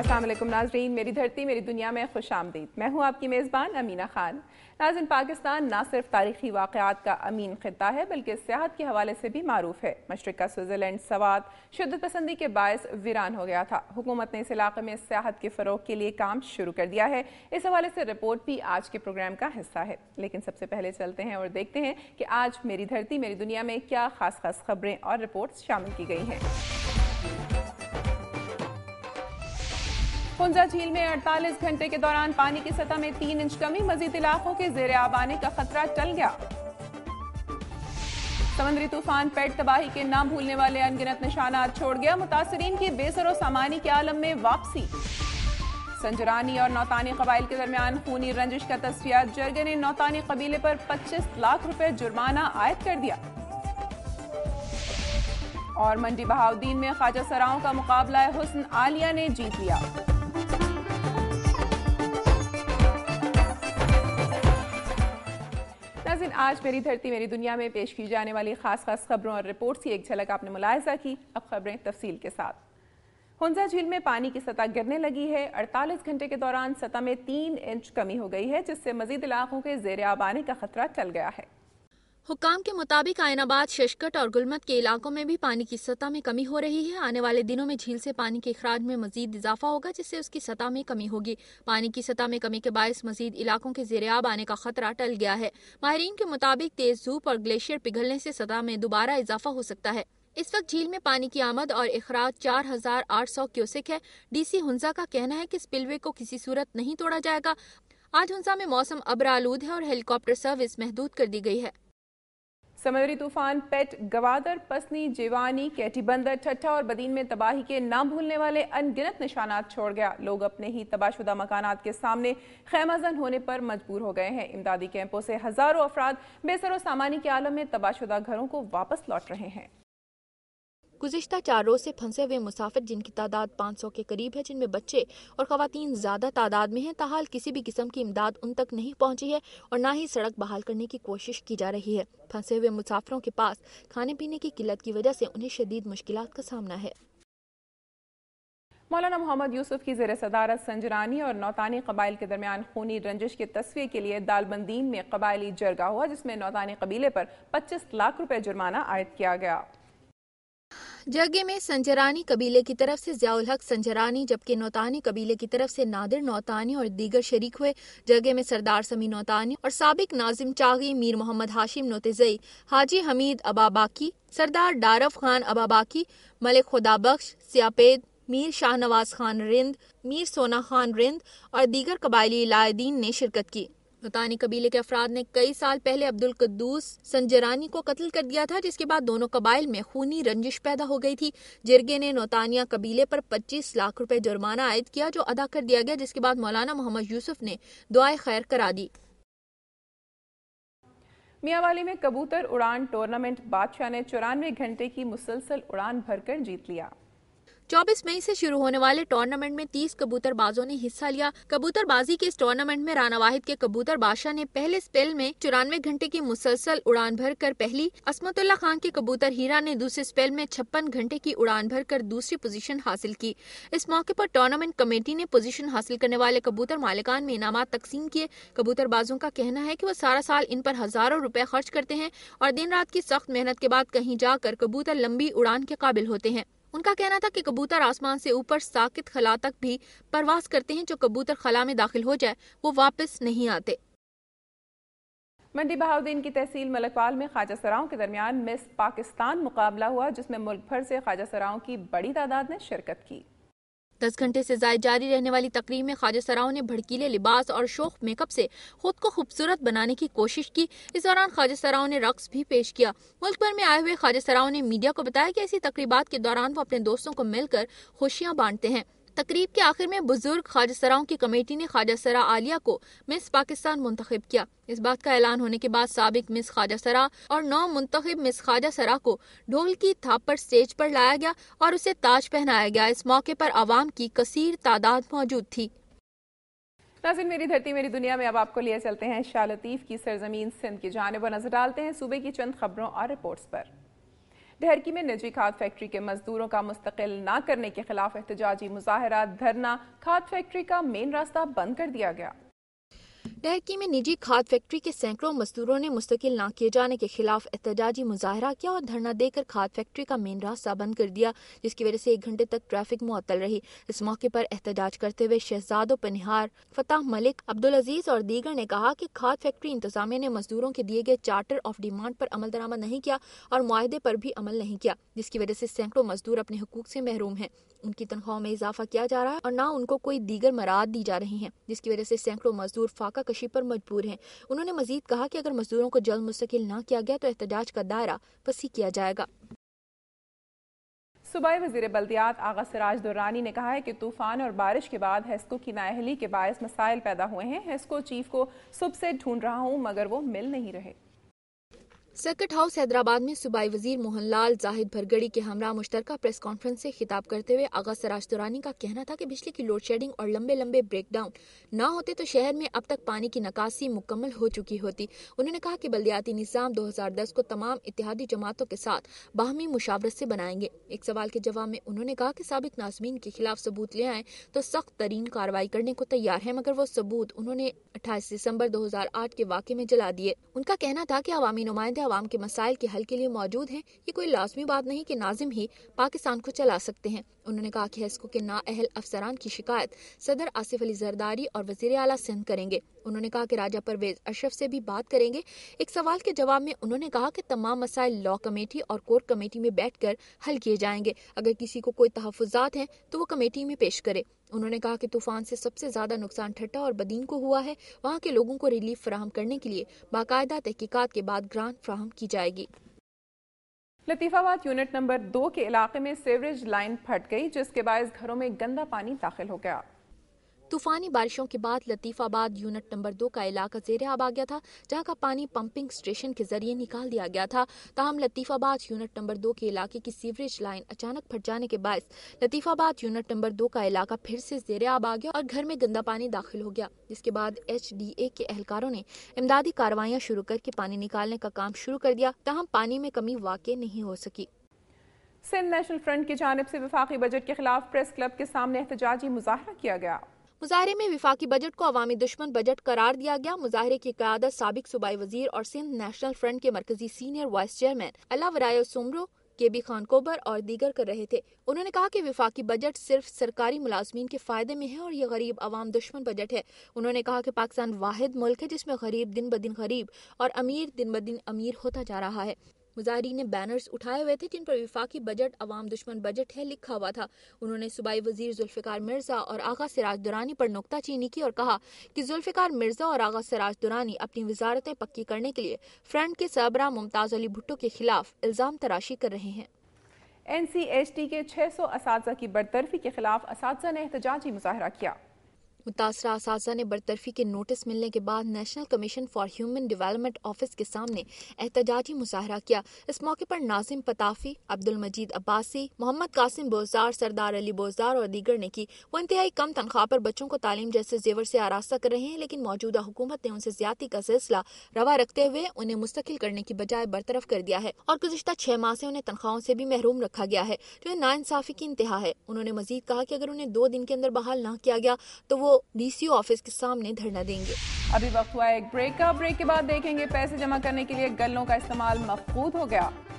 असलम नाजरीन मेरी धरती मेरी दुनिया में खुश आमदीद मैं हूँ आपकी मेज़बान अमीना खान नाजिन पाकिस्तान ना सिर्फ तारीखी वाक़ात का अमीन खिता है बल्कि सियाहत के हवाले से भी मरूफ है मशरक़ का स्विट्ज़रलैंड सवाद शदत पसंदी के बायस वीरान हो गया था हुकूमत ने इस इलाके में सियाहत के फ़रोग के लिए काम शुरू कर दिया है इस हवाले से रिपोर्ट भी आज के प्रोग्राम का हिस्सा है लेकिन सबसे पहले चलते हैं और देखते हैं कि आज मेरी धरती मेरी दुनिया में क्या खास खास खबरें और रिपोर्ट शामिल की गई हैं पुंजा झील में 48 घंटे के दौरान पानी की सतह में तीन इंच कमी मजीद इलाकों के जेर आब आने का खतरा टल गया समंदरी तूफान पेट तबाही के नाम भूलने वाले अनगिनत निशाना छोड़ गया मुतासरीन की और सामानी के आलम में वापसी संजरानी और नौतानी कबाइल के दरमियान खूनी रंजिश का तस्वीर जर्गे ने नौतानी कबीले पर 25 लाख रुपए जुर्माना आयद कर दिया और मंडी बहाउद्दीन में ख्वाजा सराओं का मुकाबला हुसन आलिया ने जीत लिया आज मेरी धरती मेरी दुनिया में पेश की जाने वाली खास खास खबरों और रिपोर्ट्स की एक झलक आपने मुलायजा की अब खबरें तफसील के साथ हुंजा झील में पानी की सतह गिरने लगी है 48 घंटे के दौरान सतह में तीन इंच कमी हो गई है जिससे मजीद इलाकों के जेर आब आने का खतरा टल गया है हुकाम के मुताबिक आयनाबाद शशकट और गुलमत के इलाकों में भी पानी की सतह में कमी हो रही है आने वाले दिनों में झील से पानी के अखराज में मजीद इजाफा होगा जिससे उसकी सतह में कमी होगी पानी की सतह में कमी के बायस मजीद इलाकों के जेरियाब आने का खतरा टल गया है माहरीन के मुताबिक तेज धूप और ग्लेशियर पिघलने से सतह में दोबारा इजाफा हो सकता है इस वक्त झील में पानी की आमद और अखराज चार हजार आठ सौ क्यूसिक है डीसी हुंजा का कहना है कि पिलवे को किसी सूरत नहीं तोड़ा जाएगा आज हुंजा में मौसम अबरालूद है और हेलीकॉप्टर सर्विस महदूद कर दी गई है समुद्री तूफान पेट गवादर पसनी जीवानी कैटीबंदर ठट्ठा और बदीन में तबाही के नाम भूलने वाले अनगिनत निशानात छोड़ गया लोग अपने ही तबाशुदा मकानात के सामने खैमाजन होने पर मजबूर हो गए हैं इमदादी कैंपों से हजारों अफराद बेसरो सामानी के आलम में तबाशुदा घरों को वापस लौट रहे हैं गुजशत चार रोज से फंसे हुए मुसाफिर जिनकी तादाद पाँच सौ के करीब है जिनमें बच्चे और खातन ज्यादा तादाद में हैं ताहाल किसी भी किस्म की इमदाद उन तक नहीं पहुँची है और ना ही सड़क बहाल करने की कोशिश की जा रही है फंसे हुए मुसाफिरों के पास खाने पीने की किल्लत की वजह से उन्हें शदीद मुश्किल का सामना है मौलाना मोहम्मद यूसुफ की जेर सदारत संजरानी और नौतानी कबाइल के दरमियान खूनी रंजिश के तस्वीर के लिए दालबंदीन में कबायली जरगा हुआ जिसमें नौतानी कबीले पर 25 लाख रुपए जुर्माना आयद किया गया जगे में संजरानी कबीले की तरफ से जयाउल हक संजरानी जबकि नौतानी कबीले की तरफ से नादिर नौतानी और दीगर शरीक हुए जगे में सरदार समी नौतानी और सबक नाजिम चागी मीर मोहम्मद हाशिम नोतजई हाजी हमीद अबाबाकी सरदार डारफ खान अबाबाकी मलिक खुदाबख्श सियापेद मीर शाहनवाज खान रिंद मीर सोना खान रिंद और दीगर कबायली लायदीन ने शिरकत की बतानी कबीले के अफराद ने कई साल पहले अब्दुल कद्दूस संजरानी को कत्ल कर दिया था जिसके बाद दोनों कबाइल में खूनी रंजिश पैदा हो गई थी जिरगे ने नौतानिया कबीले पर 25 लाख रुपए जुर्माना आयद किया जो अदा कर दिया गया जिसके बाद मौलाना मोहम्मद यूसुफ ने दुआए खैर करा दी मियावाली में कबूतर उड़ान टूर्नामेंट बादशाह ने चौरानवे घंटे की मुसलसल उड़ान भरकर जीत लिया 24 मई से शुरू होने वाले टूर्नामेंट में 30 कबूतरबाजों ने हिस्सा लिया कबूतरबाजी के इस टूर्नामेंट में राना वाहिद के कबूतर बादशाह ने पहले स्पेल में चौरानवे घंटे की मुसलसल उड़ान भर कर पहली असमतुल्ला खान के कबूतर हीरा ने दूसरे स्पेल में छप्पन घंटे की उड़ान भर कर दूसरी पोजीशन हासिल की इस मौके पर टूर्नामेंट कमेटी ने पोजीशन हासिल करने वाले कबूतर मालिकान में इनाम तकसीम किए कबूतरबाजों का कहना है की वो सारा साल इन पर हजारों रूपए खर्च करते हैं और दिन रात की सख्त मेहनत के बाद कहीं जाकर कबूतर लंबी उड़ान के काबिल होते हैं उनका कहना था कि कबूतर आसमान से ऊपर साकित खला तक भी परवास करते हैं जो कबूतर खला में दाखिल हो जाए वो वापस नहीं आते मंडी बहाउद्दीन की तहसील मलकवाल में ख्वाजा सराओं के दरमियान मिस पाकिस्तान मुकाबला हुआ जिसमें मुल्क भर से ख्वाजा सराओं की बड़ी तादाद ने शिरकत की दस घंटे से जायद जारी रहने वाली तकरीब में ख्वाजा सराओं ने भड़कीले लिबास और शोक मेकअप से खुद को खूबसूरत बनाने की कोशिश की इस दौरान ख्वाजा सराओं ने रक्स भी पेश किया मुल्क भर में आए हुए ख्वाजा सराओं ने मीडिया को बताया कि ऐसी तकरीबा के दौरान वो अपने दोस्तों को मिलकर खुशियाँ बांटते हैं तकरीब के आखिर में बुजुर्ग ख्वाजा सराओं की कमेटी ने ख्वाजा सरा आलिया को मिस पाकिस्तान मुंतखब किया इस बात का ऐलान होने के बाद सबक मिस ख्वाजा सरा और नौ मुंतखब मिस ख्वाजा सरा को ढोल की थाप पर स्टेज पर लाया गया और उसे ताज पहनाया गया इस मौके पर आवाम की कसीर तादाद मौजूद थी नाजिन मेरी धरती मेरी दुनिया में अब आपको लिए चलते हैं शाह लतीफ़ की सरजमीन सिंध की जानब नजर डालते हैं सूबे की चंद खबरों और रिपोर्ट्स पर ढहरकी में निजी खाद फैक्ट्री के मजदूरों का मुस्तकिल न करने के खिलाफ एहतजाजी मुजाहरा धरना खाद फैक्ट्री का मेन रास्ता बंद कर दिया गया डहकी में निजी खाद फैक्ट्री के सैकड़ों मजदूरों ने मुस्तकिल न किए जाने के खिलाफ एहतजाजी मुजाहरा किया और धरना देकर खाद फैक्ट्री का मेन रास्ता बंद कर दिया जिसकी वजह से एक घंटे तक ट्रैफिक मुअतल रही इस मौके पर एहतजाज करते हुए शहजादो पनिहार फताह मलिक अब्दुल अजीज और दीगर ने कहा कि खाद फैक्ट्री इंतजामिया ने मजदूरों के दिए गए चार्टर ऑफ डिमांड पर अमल दरामद नहीं किया और माहदे पर भी अमल नहीं किया जिसकी वजह से सैकड़ों मजदूर अपने हकूक से महरूम है उनकी तनख्वाहों में इजाफा किया जा रहा है और न उनको कोई दीगर मराद दी जा रही है जिसकी वजह से सैकड़ों मजदूर फाका कशी पर मजबूर हैं उन्होंने मजीद कहा कि अगर मजदूरों को जल्द मुस्तकिल ना किया गया तो एहतजाज का दायरा वसी किया जाएगा सुबह वजीर बल्दियात आगा सराज दुरानी ने कहा है कि तूफान और बारिश के बाद हेस्को की नाहली के बायस मसाइल पैदा हुए हैं हेस्को चीफ को सुबह से ढूंढ रहा हूँ मगर वो मिल नहीं रहे सर्किट हाउस हैदराबाद में सूबाई वजीर मोहनलाल जाहिद भरगड़ी के हमरा मुश्तरका प्रेस कॉन्फ्रेंस से खिताब करते हुए आगा सराज दुरानी का कहना था कि बिजली की लोड शेडिंग और लंबे लंबे ब्रेकडाउन न होते तो शहर में अब तक पानी की निकासी मुकम्मल हो चुकी होती उन्होंने कहा कि बल्दियाती निज़ाम दो हज़ार दस को तमाम इतिहादी जमातों के साथ बाहमी मुशावरत से बनाएंगे एक सवाल के जवाब में उन्होंने कहा कि सबक नाजमीन के खिलाफ सबूत ले आए तो सख्त तरीन कार्रवाई करने को तैयार है मगर वो सबूत उन्होंने अट्ठाईस दिसम्बर दो हज़ार आठ के वाक़े में जला दिए उनका कहना था की अवामी नुमाइंदे अवाम के मसाइल के हल के लिए मौजूद है ये कोई लाजमी बात नहीं की नाजिम ही पाकिस्तान को चला सकते हैं उन्होंने कहा की हेस्को के नाअहल अफसरान की शिकायत सदर आसिफ अली जरदारी और वजीर अला सिंध करेंगे उन्होंने कहा की राजा परवेज अशरफ से भी बात करेंगे एक सवाल के जवाब में उन्होंने कहा की तमाम मसाइल लॉ कमेटी और कोर्ट कमेटी में बैठ कर हल किए जाएंगे अगर किसी को कोई तहफात हैं तो वो कमेटी में पेश करे उन्होंने कहा कि तूफान से सबसे ज्यादा नुकसान ठट्टा और बदीन को हुआ है वहाँ के लोगों को रिलीफ फराहम करने के लिए बाकायदा तहकीकत के बाद ग्रांट फ्राहम की जाएगी लतीफ़ाबाद यूनिट नंबर दो के इलाके में सीवरेज लाइन फट गई जिसके बायस घरों में गंदा पानी दाखिल हो गया तूफानी बारिशों के बाद लतीफ़ाबाद यूनिट नंबर दो का इलाका आब आ गया था जहाँ का पानी पंपिंग स्टेशन के जरिए निकाल दिया गया था ताहम लतीफ़ाबाद यूनिट नंबर दो के इलाके की सीवरेज लाइन अचानक फट जाने के बायस लतीफ़ाबाद यूनिट नंबर दो का इलाका फिर से आब आ गया और घर में गंदा पानी दाखिल हो गया जिसके बाद एच डी ए के एहलकारों ने इमदादी कार्रवाइयाँ शुरू करके पानी निकालने का काम शुरू कर दिया ताहम पानी में कमी वाक नहीं हो सकी सिंध नेशनल फ्रंट की जानब से विफाखी बजट के खिलाफ प्रेस क्लब के सामने एहतजाजी मुजाहरा किया गया मुजाहरे में विफाकी बजट को अवामी दुश्मन बजट करार दिया गया मुजाहरे की क्यादत सबक सूबाई वजीर और सिंध नेशनल फ्रंट के मरकजी सीनियर वाइस चेयरमैन अला वराय सुमरो के बी खान कोबर और दीगर कर रहे थे उन्होंने कहा कि विफाकी बजट सिर्फ सरकारी मुलाजमीन के फायदे में है और ये गरीब आवाम दुश्मन बजट है उन्होंने कहा कि पाकिस्तान वाहिद मुल्क है जिसमें गरीब दिन ब दिन गरीब और अमीर दिन ब दिन अमीर होता जा रहा है मुजाहरीन ने बैनर्स उठाए हुए थे जिन पर विफाकी बजट अवाम दुश्मन बजट है लिखा हुआ था उन्होंने सूबाई वजीर जुल्फ़िकार मिर्ज़ा और आगा सिराज दुरानी पर नुकताचीनी की और कहा कि जुल्फ़िकार मिर्ज़ा और आगा सिराज दुरानी अपनी वजारतें पक्की करने के लिए फ्रंट के सरबरा मुमताज़ अली भुट्टो के खिलाफ इल्ज़ाम तराशी कर रहे हैं एन सी एच टी के छः सौ इस की बरतरफी के खिलाफ इस ने एहतजाजी मुजाहरा किया मुतासरा असाजा ने बरतरफी के नोटिस मिलने के बाद national commission for human development office के सामने एहतजाजी मुजाहरा किया इस मौके पर नाजिम पताफी अब्दुल मजीद अब्बासी मोहम्मद कासिम बोजार सरदार अली बोजार और दीगर ने की वो इंतहाई कम तनख्वाह पर बच्चों को तालीम जैसे जेवर से आरास्ता कर रहे हैं लेकिन मौजूदा हुकूमत ने उनसे ज्यादा का सिलसिला रवा रखते हुए उन्हें मुस्तकिल करने की बजाय बरतरफ कर दिया है और गुजशत छह माह से उन्हें तनख्वाहों से भी महरूम रखा गया है जो इंसाफी की इंतहा है उन्होंने मजीद कहा कि अगर उन्हें दो दिन के अंदर बहाल न किया गया तो वो वो ऑफिस के सामने धरना देंगे अभी वक्त हुआ एक ब्रेक का ब्रेक के बाद देखेंगे पैसे जमा करने के लिए गलों का इस्तेमाल मफकूद हो गया